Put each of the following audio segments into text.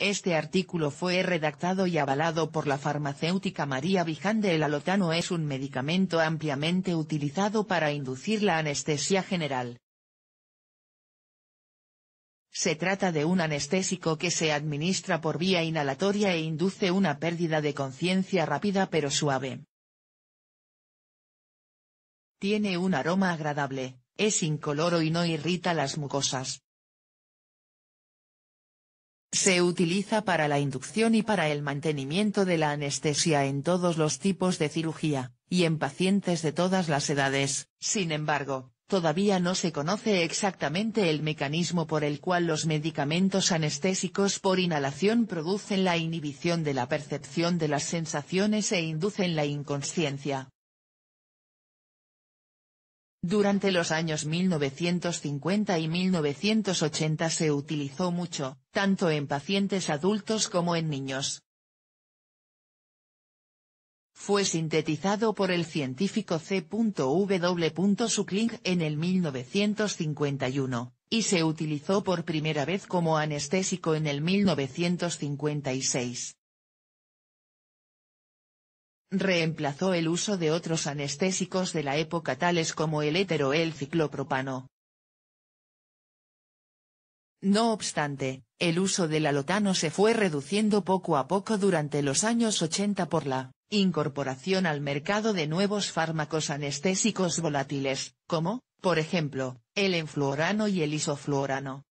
Este artículo fue redactado y avalado por la farmacéutica María Vijande. El alotano es un medicamento ampliamente utilizado para inducir la anestesia general. Se trata de un anestésico que se administra por vía inhalatoria e induce una pérdida de conciencia rápida pero suave. Tiene un aroma agradable, es incoloro y no irrita las mucosas. Se utiliza para la inducción y para el mantenimiento de la anestesia en todos los tipos de cirugía, y en pacientes de todas las edades. Sin embargo, todavía no se conoce exactamente el mecanismo por el cual los medicamentos anestésicos por inhalación producen la inhibición de la percepción de las sensaciones e inducen la inconsciencia. Durante los años 1950 y 1980 se utilizó mucho, tanto en pacientes adultos como en niños. Fue sintetizado por el científico C.W. en el 1951, y se utilizó por primera vez como anestésico en el 1956 reemplazó el uso de otros anestésicos de la época tales como el éter o el ciclopropano. No obstante, el uso del alotano se fue reduciendo poco a poco durante los años 80 por la incorporación al mercado de nuevos fármacos anestésicos volátiles, como, por ejemplo, el enfluorano y el isofluorano.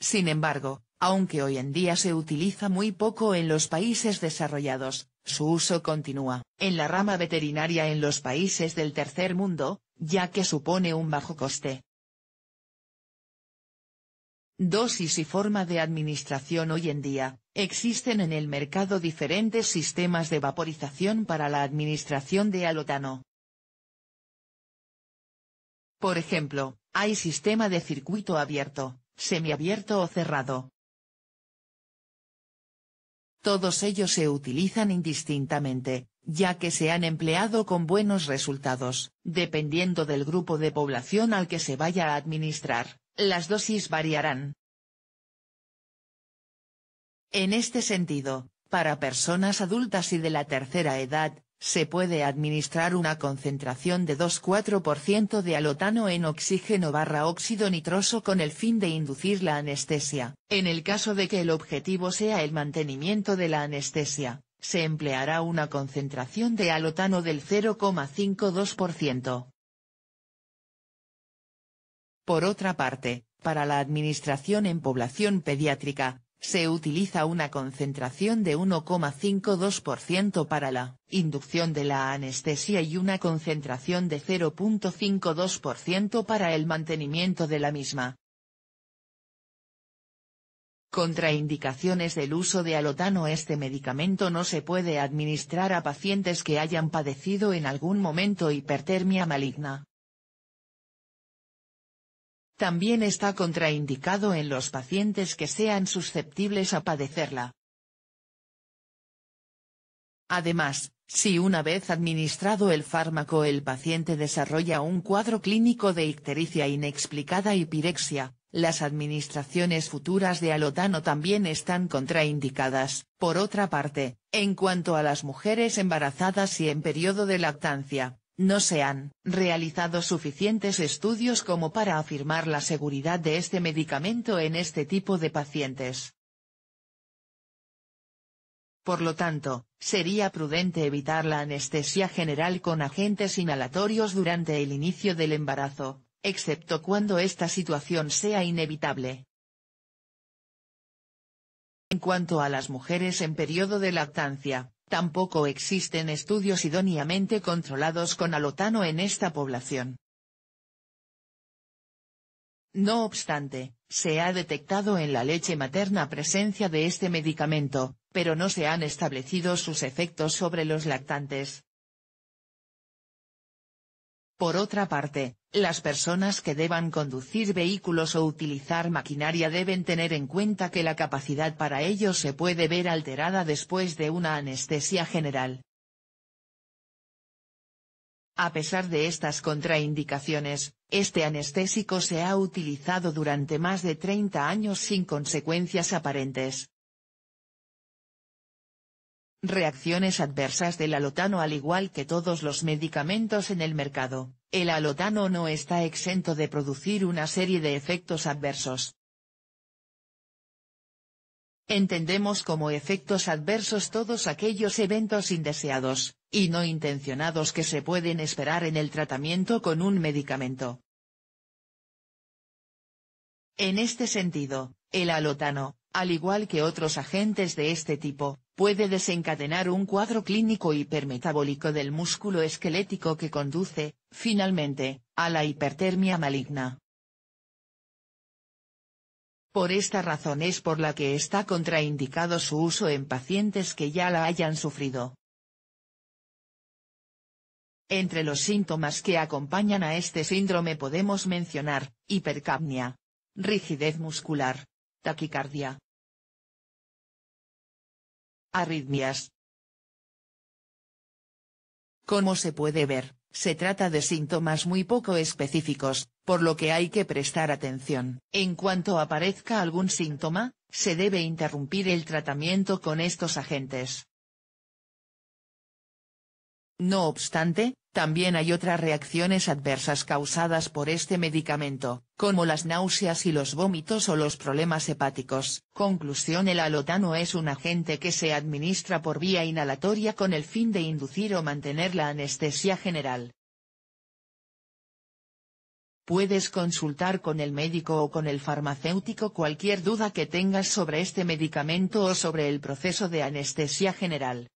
Sin embargo, aunque hoy en día se utiliza muy poco en los países desarrollados, su uso continúa en la rama veterinaria en los países del tercer mundo, ya que supone un bajo coste. Dosis y forma de administración Hoy en día, existen en el mercado diferentes sistemas de vaporización para la administración de alotano. Por ejemplo, hay sistema de circuito abierto, semiabierto o cerrado, todos ellos se utilizan indistintamente, ya que se han empleado con buenos resultados, dependiendo del grupo de población al que se vaya a administrar, las dosis variarán. En este sentido, para personas adultas y de la tercera edad, se puede administrar una concentración de 2-4% de alotano en oxígeno barra óxido nitroso con el fin de inducir la anestesia. En el caso de que el objetivo sea el mantenimiento de la anestesia, se empleará una concentración de alotano del 0,52%. Por otra parte, para la administración en población pediátrica, se utiliza una concentración de 1,52% para la inducción de la anestesia y una concentración de 0,52% para el mantenimiento de la misma. Contraindicaciones del uso de alotano Este medicamento no se puede administrar a pacientes que hayan padecido en algún momento hipertermia maligna, también está contraindicado en los pacientes que sean susceptibles a padecerla. Además, si una vez administrado el fármaco el paciente desarrolla un cuadro clínico de ictericia inexplicada y pirexia, las administraciones futuras de alotano también están contraindicadas. Por otra parte, en cuanto a las mujeres embarazadas y en periodo de lactancia, no se han realizado suficientes estudios como para afirmar la seguridad de este medicamento en este tipo de pacientes. Por lo tanto, sería prudente evitar la anestesia general con agentes inhalatorios durante el inicio del embarazo, excepto cuando esta situación sea inevitable. En cuanto a las mujeres en periodo de lactancia, Tampoco existen estudios idóneamente controlados con alotano en esta población. No obstante, se ha detectado en la leche materna presencia de este medicamento, pero no se han establecido sus efectos sobre los lactantes. Por otra parte, las personas que deban conducir vehículos o utilizar maquinaria deben tener en cuenta que la capacidad para ello se puede ver alterada después de una anestesia general. A pesar de estas contraindicaciones, este anestésico se ha utilizado durante más de 30 años sin consecuencias aparentes. Reacciones adversas del alotano al igual que todos los medicamentos en el mercado el alotano no está exento de producir una serie de efectos adversos. Entendemos como efectos adversos todos aquellos eventos indeseados, y no intencionados que se pueden esperar en el tratamiento con un medicamento. En este sentido, el alotano, al igual que otros agentes de este tipo, puede desencadenar un cuadro clínico hipermetabólico del músculo esquelético que conduce, finalmente, a la hipertermia maligna. Por esta razón es por la que está contraindicado su uso en pacientes que ya la hayan sufrido. Entre los síntomas que acompañan a este síndrome podemos mencionar, hipercapnia, rigidez muscular, Taquicardia. Arritmias. Como se puede ver, se trata de síntomas muy poco específicos, por lo que hay que prestar atención. En cuanto aparezca algún síntoma, se debe interrumpir el tratamiento con estos agentes. No obstante, también hay otras reacciones adversas causadas por este medicamento, como las náuseas y los vómitos o los problemas hepáticos. Conclusión El alotano es un agente que se administra por vía inhalatoria con el fin de inducir o mantener la anestesia general. Puedes consultar con el médico o con el farmacéutico cualquier duda que tengas sobre este medicamento o sobre el proceso de anestesia general.